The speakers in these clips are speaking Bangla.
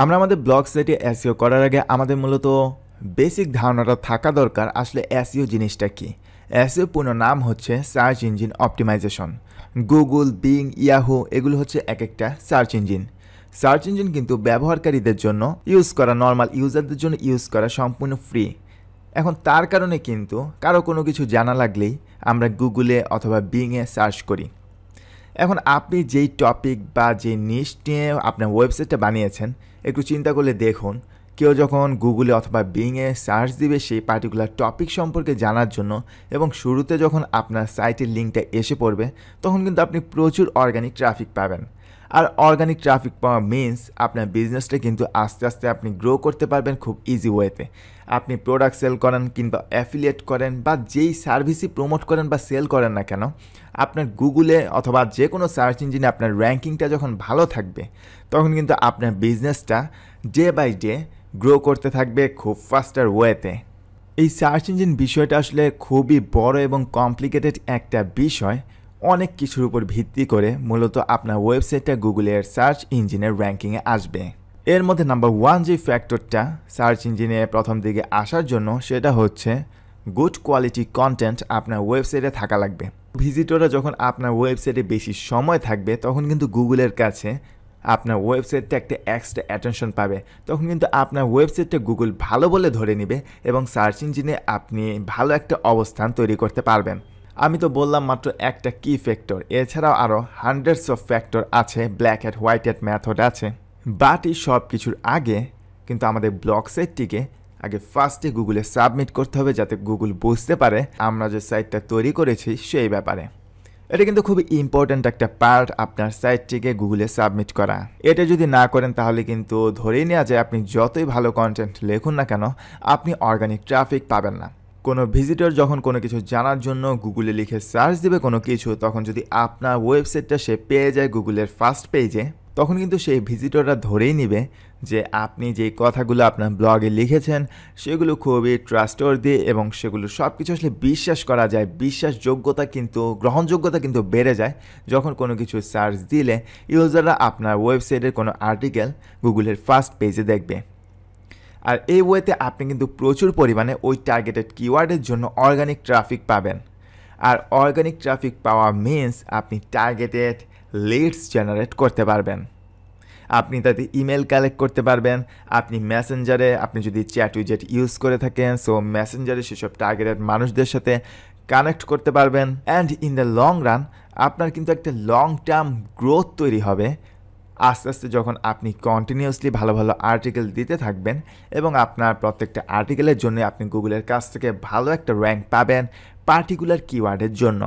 আমরা আমাদের ব্লগ সাইটে এসিও করার আগে আমাদের মূলত বেসিক ধারণাটা থাকা দরকার আসলে এসিও e জিনিসটা কি এসিও e পূর্ণ নাম হচ্ছে search engine optimization Google Bing Yahoo এগুলো হচ্ছে এক একটা সার্চ ইঞ্জিন সার্চ ইঞ্জিন কিন্তু ব্যবহারকারীদের জন্য ইউজ করা নর্মাল ইউজারদের জন্য ইউজ করা সম্পূর্ণ ফ্রি এখন তার কারণে কিন্তু কারো কোনো কিছু জানা লাগলেই আমরা গুগলে অথবা বিংয়ে সার্চ করি এখন আপনি যেই টপিক বা যে নিশ নিয়ে আপনার ওয়েবসাইটটা বানিয়েছেন একটু চিন্তা করলে দেখুন কেউ যখন গুগলে অথবা বিংয়ে সার্চ দিবে সেই পার্টিকুলার টপিক সম্পর্কে জানার জন্য এবং শুরুতে যখন আপনার সাইটের লিঙ্কটা এসে পড়বে তখন কিন্তু আপনি প্রচুর অর্গ্যানিক ট্রাফিক পাবেন আর অর্গানিক ট্রাফিক পাওয়া মিনস আপনার বিজনেসটা কিন্তু আস্তে আস্তে আপনি গ্রো করতে পারবেন খুব ইজি ওয়েতে আপনি প্রোডাক্ট সেল করেন কিংবা অ্যাফিলিয়েট করেন বা যেই সার্ভিসই প্রমোট করেন বা সেল করেন না কেন আপনার গুগলে অথবা যে কোনো সার্চ ইঞ্জিনে আপনার র্যাঙ্কিংটা যখন ভালো থাকবে তখন কিন্তু আপনার বিজনেসটা ডে বাই ডে গ্রো করতে থাকবে খুব ফাস্টার ওয়েতে এই সার্চ ইঞ্জিন বিষয়টা আসলে খুবই বড় এবং কমপ্লিকেটেড একটা বিষয় অনেক কিছুর উপর ভিত্তি করে মূলত আপনার ওয়েবসাইটটা গুগলের সার্চ ইঞ্জিনের র্যাঙ্কিংয়ে আসবে এর মধ্যে নাম্বার ওয়ান যে ফ্যাক্টরটা সার্চ ইঞ্জিনে প্রথম দিকে আসার জন্য সেটা হচ্ছে গুড কোয়ালিটি কন্টেন্ট আপনার ওয়েবসাইটে থাকা লাগবে ভিজিটররা যখন আপনার ওয়েবসাইটে বেশি সময় থাকবে তখন কিন্তু গুগলের কাছে আপনার ওয়েবসাইটটা একটা এক্সট্রা অ্যাটেনশন পাবে তখন কিন্তু আপনার ওয়েবসাইটটা গুগল ভালো বলে ধরে নেবে এবং সার্চ ইঞ্জিনে আপনি ভালো একটা অবস্থান তৈরি করতে পারবেন আমি তো বললাম মাত্র একটা কি ফ্যাক্টর এছাড়াও আরও হান্ড্রেডস অফ ফ্যাক্টর আছে black hat white hat method আছে বাট এই সব কিছুর আগে কিন্তু আমাদের ব্লগ সাইটটিকে আগে ফার্স্টে গুগলে সাবমিট করতে হবে যাতে গুগল বুঝতে পারে আমরা যে সাইটটা তৈরি করেছি সেই ব্যাপারে এটা কিন্তু খুব ইম্পর্ট্যান্ট একটা পার্ট আপনার সাইটটিকে গুগলে সাবমিট করা এটা যদি না করেন তাহলে কিন্তু ধরেই নেওয়া যায় আপনি যতই ভালো কন্টেন্ট লেখুন না কেন আপনি অর্গানিক ট্রাফিক পাবেন না কোনো ভিজিটর যখন কোনো কিছু জানার জন্য গুগলে লিখে সার্চ দেবে কোনো কিছু তখন যদি আপনার ওয়েবসাইটটা সে পেয়ে যায় গুগলের ফার্স্ট পেজে তখন কিন্তু সেই ভিজিটররা ধরেই নেবে যে আপনি যে কথাগুলো আপনার ব্লগে লিখেছেন সেগুলো খুবই দিয়ে এবং সেগুলো সব কিছু আসলে বিশ্বাস করা যায় বিশ্বাসযোগ্যতা কিন্তু গ্রহণযোগ্যতা কিন্তু বেড়ে যায় যখন কোনো কিছু সার্চ দিলে ইউজাররা আপনার ওয়েবসাইটের কোনো আর্টিকেল গুগলের ফার্স্ট পেজে দেখবে আর এই ওয়েতে আপনি কিন্তু প্রচুর পরিমাণে ওই টার্গেটেড কিওয়ার্ডের জন্য অর্গানিক ট্রাফিক পাবেন আর অর্গানিক ট্রাফিক পাওয়া মিনস আপনি টার্গেটেড লিডস জেনারেট করতে পারবেন আপনি তাতে ইমেল কালেক্ট করতে পারবেন আপনি মেসেঞ্জারে আপনি যদি চ্যাট উইজেট ইউজ করে থাকেন সো মেসেঞ্জারে সেসব টার্গেটেড মানুষদের সাথে কানেক্ট করতে পারবেন and in the long run আপনার কিন্তু একটা লং টার্ম গ্রোথ তৈরি হবে আস্তে আস্তে যখন আপনি কন্টিনিউসলি ভালো ভালো আর্টিকেল দিতে থাকবেন এবং আপনার প্রত্যেকটা আর্টিকেলের জন্য আপনি গুগলের কাছ থেকে ভালো একটা র্যাঙ্ক পাবেন পার্টিকুলার কিওয়ার্ডের জন্য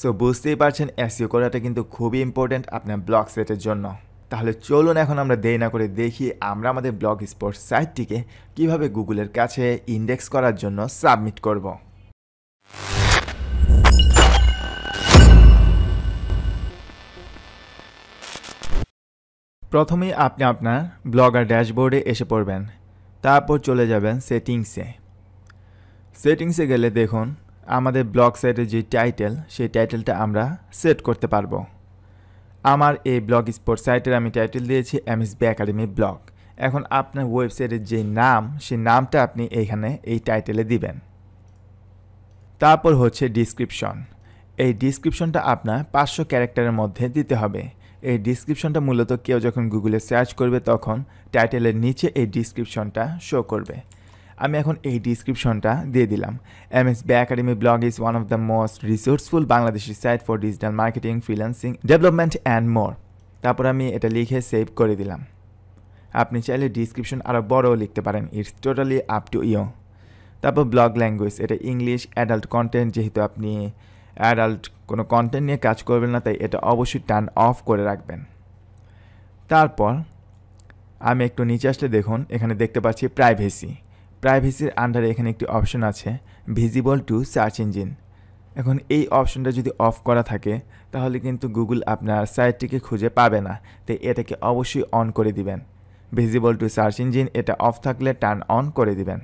সো বুঝতেই পারছেন এসিও e করাটা কিন্তু খুবই ইম্পর্ট্যান্ট আপনার ব্লগ সেটের জন্য তাহলে চলুন এখন আমরা দেরি না করে দেখি আমরা আমাদের ব্লগ স্পোর্টস সাইটটিকে কিভাবে গুগলের কাছে ইন্ডেক্স করার জন্য সাবমিট করব। প্রথমে আপনি আপনার ব্লগার ড্যাশবোর্ডে এসে পড়বেন তারপর চলে যাবেন সেটিংসে সেটিংসে গেলে দেখুন আমাদের ব্লগ সাইটের যে টাইটেল সেই টাইটেলটা আমরা সেট করতে পারবো আমার এই ব্লগ স্পোর্ট সাইটের আমি টাইটেল দিয়েছি M S B academy blog এখন আপনার ওয়েবসাইটের যে নাম সেই নামটা আপনি এইখানে এই টাইটেলে দিবেন তারপর হচ্ছে ডিসক্রিপশন এই ডিসক্রিপশনটা আপনার পাঁচশো ক্যারেক্টারের মধ্যে দিতে হবে এই ডিসক্রিপশনটা মূলত কেউ যখন গুগলে সার্চ করবে তখন টাইটেলের নিচে এই ডিসক্রিপশনটা শো করবে আমি এখন এই ডিসক্রিপশনটা দিয়ে দিলাম M S B academy blog is one of the most resourceful Bangladeshi site for digital marketing freelancing development and more তারপর আমি এটা লিখে সেভ করে দিলাম আপনি চাইলে ডিসক্রিপশন আরও বড়ও লিখতে পারেন it's totally up to you তারপর ব্লগ ল্যাঙ্গুয়েজ এটা ইংলিশ অ্যাডাল্ট কন্টেন্ট যেহেতু আপনি অ্যাডাল্ট কোনো কন্টেন্ট নিয়ে কাজ করবেন না তাই এটা অবশ্যই টার্ন অফ করে রাখবেন তারপর আমি একটু নিচে আসলে দেখুন এখানে দেখতে পাচ্ছি প্রাইভেসি প্রাইভেসির আন্ডারে এখানে একটি অপশন আছে ভিজিবল টু সার্চ ইঞ্জিন এখন এই অপশনটা যদি অফ করা থাকে তাহলে কিন্তু গুগল আপনার সাইটটিকে খুঁজে পাবে না তাই এটাকে অবশ্যই অন করে দিবেন ভিজিবল টু সার্চ ইঞ্জিন এটা অফ থাকলে টার্ন অন করে দিবেন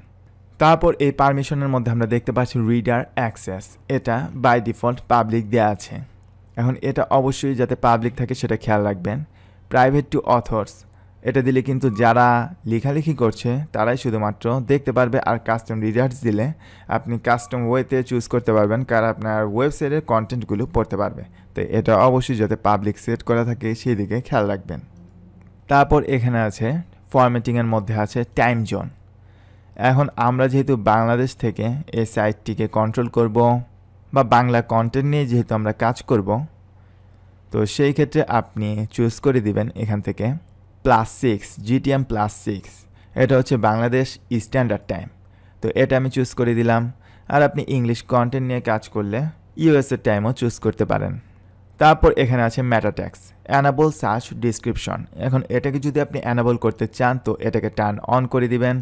তারপর এই পারমিশনের মধ্যে আমরা দেখতে পাচ্ছি রিডার অ্যাক্সেস এটা বাই ডিফল্ট পাবলিক দেওয়া আছে এখন এটা অবশ্যই যাতে পাবলিক থাকে সেটা খেয়াল রাখবেন প্রাইভেট টু অথর্স এটা দিলে কিন্তু যারা লেখালেখি করছে তারাই শুধুমাত্র দেখতে পারবে আর কাস্টম রিজার্টস দিলে আপনি কাস্টম ওয়েতে চুজ করতে পারবেন কারণ আপনার ওয়েবসাইটের কন্টেন্টগুলো পড়তে পারবে তো এটা অবশ্যই যাতে পাবলিক সেট করা থাকে সেই দিকে খেয়াল রাখবেন তারপর এখানে আছে ফরম্যাটিংয়ের মধ্যে আছে টাইম জোন এখন আমরা যেহেতু বাংলাদেশ থেকে এই সাইটটিকে কন্ট্রোল করব বা বাংলা কন্টেন্ট নিয়ে যেহেতু আমরা কাজ করব তো সেই ক্ষেত্রে আপনি চুজ করে দিবেন এখান থেকে plus six GTM plus six এটা হচ্ছে বাংলাদেশ স্ট্যান্ডার্ড টাইম তো এটা আমি চুজ করে দিলাম আর আপনি ইংলিশ কন্টেন্ট নিয়ে কাজ করলে ইউএসের টাইমও চুজ করতে পারেন তারপর এখানে আছে ম্যাটাট্যাক্স অ্যানাবল সার্চ ডিসক্রিপশন এখন এটাকে যদি আপনি অ্যানাবল করতে চান তো এটাকে টার্ন অন করে দিবেন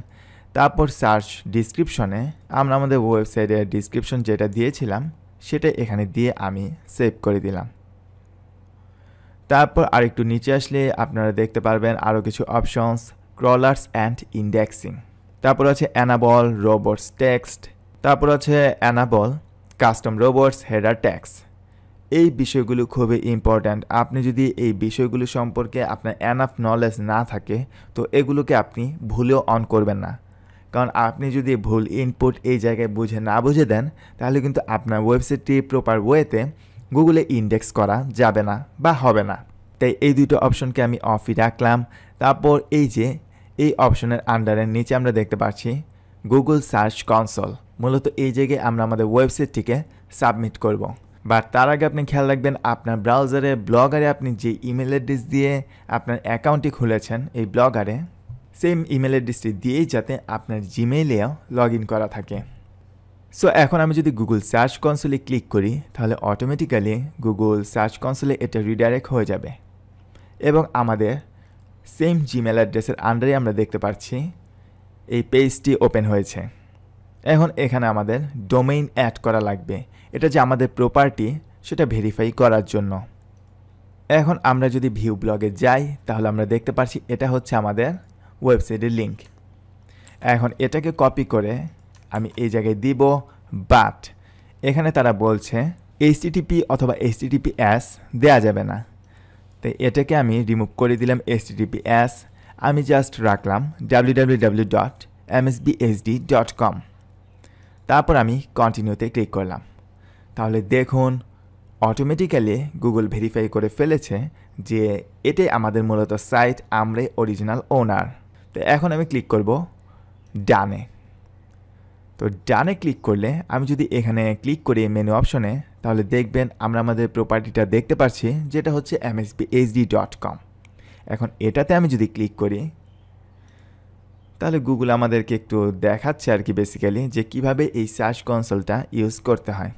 তারপর সার্চ ডিসক্রিপশনে আমরা আমাদের ওয়েবসাইটের ডিসক্রিপশন যেটা দিয়েছিলাম সেটা এখানে দিয়ে আমি সেভ করে দিলাম তারপর আর একটু নিচে আসলে আপনারা দেখতে পারবেন আরও কিছু অপশনস ক্রলার্স অ্যান্ড ইন্ডেক্সিং তারপর আছে অ্যানাবল রোবটস টেক্সট তারপর আছে enable custom robots header tags এই বিষয়গুলো খুবই ইম্পর্ট্যান্ট আপনি যদি এই বিষয়গুলো সম্পর্কে আপনার অ্যানাফ নলেজ না থাকে তো এগুলোকে আপনি ভুলেও অন করবেন না কারণ আপনি যদি ভুল ইনপুট এই জায়গায় বুঝে না বুঝে দেন তাহলে কিন্তু আপনার ওয়েবসাইটটি প্রপার ওয়েতে গুগলে ইন্ডেক্স করা যাবে না বা হবে না তাই এই দুটো অপশনকে আমি অফই রাখলাম তারপর এই যে এই অপশনের আন্ডারের নিচে আমরা দেখতে পাচ্ছি গুগল সার্চ কনসোল মূলত এই জায়গায় আমরা আমাদের ওয়েবসাইটটিকে সাবমিট করব। বা তার আগে আপনি খেয়াল রাখবেন আপনার ব্রাউজারে ব্লগারে আপনি যে ইমেল অ্যাড্রেস দিয়ে আপনার অ্যাকাউন্টটি খুলেছেন এই ব্লগারে সেম ইমেল অ্যাড্রেসটি দিয়েই যাতে আপনার জিমেইলেও লগ করা থাকে সো এখন আমি যদি গুগল সার্চ কনসোলে ক্লিক করি তাহলে অটোমেটিক্যালি গুগল সার্চ কনসোলে এটা রিডাইরেক্ট হয়ে যাবে এবং আমাদের সেম জিমেল অ্যাড্রেসের আন্ডারে আমরা দেখতে পাচ্ছি এই পেজটি ওপেন হয়েছে এখন এখানে আমাদের ডোমেইন অ্যাড করা লাগবে এটা যে আমাদের প্রপার্টি সেটা ভেরিফাই করার জন্য এখন আমরা যদি ভিউ ব্লগে যাই তাহলে আমরা দেখতে পাচ্ছি এটা হচ্ছে আমাদের ওয়েবসাইটের লিঙ্ক এখন এটাকে কপি করে আমি এই জায়গায় দিব বাট এখানে তারা বলছে এইচটিটিপি অথবা এইচটিটিপি অ্যাস দেওয়া যাবে না তাই এটাকে আমি রিমুভ করে দিলাম এইচটিটিপি অ্যাস আমি জাস্ট রাখলাম ডাব্লিউডাব্লিউডাব্লিউ ডট এমএসবিএসডি ডট কম তারপর আমি কন্টিনিউতে ক্লিক করলাম তাহলে দেখুন অটোমেটিক্যালি গুগল ভেরিফাই করে ফেলেছে যে এটাই আমাদের মূলত সাইট আমরে অরিজিনাল ওনার তো এখন আমি ক্লিক করব ডানে তো ডানে ক্লিক করলে আমি যদি এখানে ক্লিক করি মেনু অপশনে তাহলে দেখবেন আমরা আমাদের প্রপার্টিটা দেখতে পাচ্ছি যেটা হচ্ছে এমএসবি ডট কম এখন এটাতে আমি যদি ক্লিক করি তাহলে গুগল আমাদেরকে একটু দেখাচ্ছে আর কি বেসিক্যালি যে কিভাবে এই সার্চ কনসোলটা ইউজ করতে হয়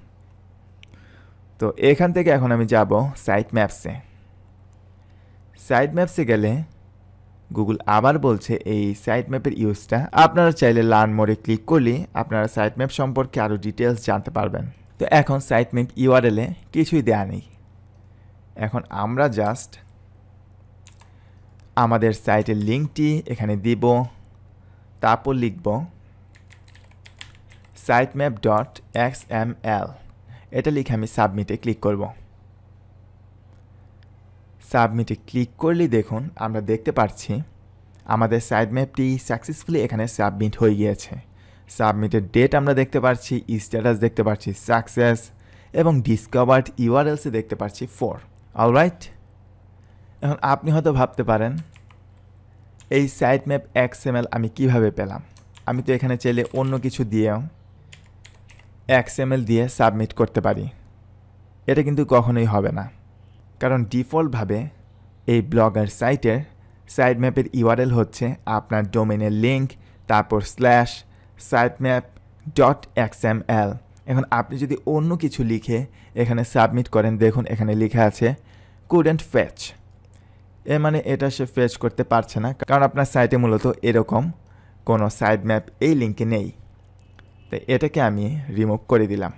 তো এখান থেকে এখন আমি যাব সাইট ম্যাপসে সাইট ম্যাপসে গেলে গুগল আবার বলছে এই সাইট ম্যাপের ইউজটা আপনারা চাইলে লার্ন মোড়ে ক্লিক করলে আপনারা সাইট ম্যাপ সম্পর্কে আরও ডিটেলস জানতে পারবেন তো এখন সাইট ম্যাপ ইউআরএলে কিছুই দেয়া নেই এখন আমরা জাস্ট আমাদের সাইটের লিঙ্কটি এখানে দিব তারপর লিখব site map dot X M L এটা লিখে আমি সাবমিটে ক্লিক করবো সাবমিটে ক্লিক করলে দেখুন আমরা দেখতে পাচ্ছি আমাদের সাইড ম্যাপটি সাকসেসফুলি এখানে সাবমিট হয়ে গিয়েছে সাবমিটের ডেট আমরা দেখতে পাচ্ছি স্ট্যাটাস দেখতে পাচ্ছি সাকসেস এবং ডিসকভার্ড ইউআরএলসে দেখতে পাচ্ছি ফোর অলরাইট এখন আপনি হয়তো ভাবতে পারেন এই সাইট ম্যাপ এল আমি কিভাবে পেলাম আমি তো এখানে চাইলে অন্য কিছু দিয়েও এল দিয়ে সাবমিট করতে পারি এটা কিন্তু কখনোই হবে না কারণ ডিফল্টভাবে এই ব্লগার সাইটের সাইট ম্যাপের ইউআরএল হচ্ছে আপনার ডোমেনের লিঙ্ক তারপর slash site map dot X M L এখন আপনি যদি অন্য কিছু লিখে এখানে সাবমিট করেন দেখুন এখানে লেখা আছে কুডেন্ট ফেচ এর মানে এটা সে ফেচ করতে পারছে না কারণ আপনার সাইটে মূলত এরকম কোনো সাইড ম্যাপ এই লিঙ্কে নেই তাই এটাকে আমি রিমুভ করে দিলাম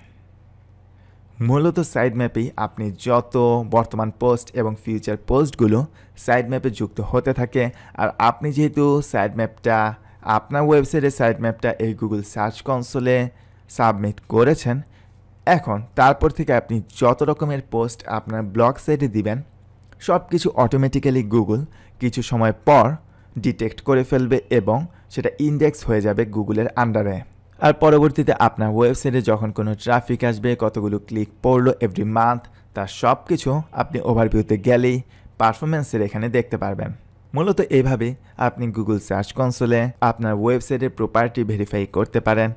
মূলত সাইড ম্যাপেই আপনি যত বর্তমান পোস্ট এবং ফিউচার পোস্টগুলো সাইড ম্যাপে যুক্ত হতে থাকে আর আপনি যেহেতু সাইড ম্যাপটা আপনার ওয়েবসাইটে সাইড ম্যাপটা এই গুগল সার্চ কনসোলে সাবমিট করেছেন এখন তারপর থেকে আপনি যত রকমের পোস্ট আপনার ব্লগ সাইটে দিবেন সব কিছু অটোমেটিক্যালি গুগল কিছু সময় পর ডিটেক্ট করে ফেলবে এবং সেটা ইন্ডেক্স হয়ে যাবে গুগলের আন্ডারে আর পরবর্তীতে আপনার ওয়েবসাইটে যখন কোনো ট্রাফিক আসবে কতগুলো ক্লিক পড়লো এভরি মান্থ তার সব কিছু আপনি ওভারভিউতে গেলেই পারফরমেন্সের এখানে দেখতে পারবেন মূলত এইভাবে আপনি গুগল সার্চ কনসোলে আপনার ওয়েবসাইটের প্রপার্টি ভেরিফাই করতে পারেন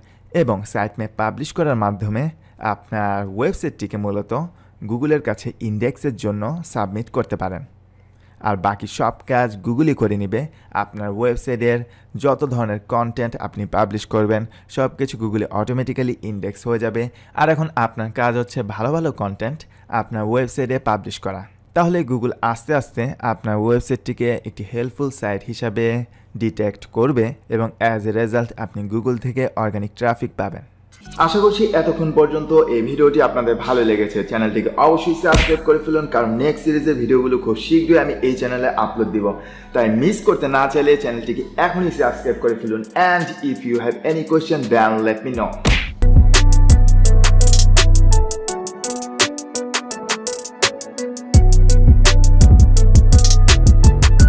এবং সাইট ম্যাপ পাবলিশ করার মাধ্যমে আপনার ওয়েবসাইটটিকে মূলত গুগলের কাছে ইন্ডেক্সের জন্য সাবমিট করতে পারেন আর বাকি সব কাজ গুগলই করে নেবে আপনার ওয়েবসাইটের যত ধরনের কন্টেন্ট আপনি পাবলিশ করবেন সব কিছু গুগলে অটোমেটিক্যালি ইন্ডেক্স হয়ে যাবে আর এখন আপনার কাজ হচ্ছে ভালো ভালো কন্টেন্ট আপনার ওয়েবসাইটে পাবলিশ করা তাহলে গুগল আস্তে আস্তে আপনার ওয়েবসাইটটিকে একটি হেল্পফুল সাইট হিসাবে ডিটেক্ট করবে এবং অ্যাজ এ রেজাল্ট আপনি গুগল থেকে অর্গানিক ট্রাফিক পাবেন আশা করছি এতক্ষণ পর্যন্ত এই ভিডিওটি আপনাদের ভালো লেগেছে চ্যানেলটিকে অবশ্যই সাবস্ক্রাইব করে ফেলুন কারণ নেক্সট সিরিজের ভিডিওগুলো খুব শীঘ্রই আমি এই চ্যানেলে আপলোড দিব তাই মিস করতে না চাইলে চ্যানেলটিকে এখনই সাবস্ক্রাইব করে ফেলুন and if you have any question then let me no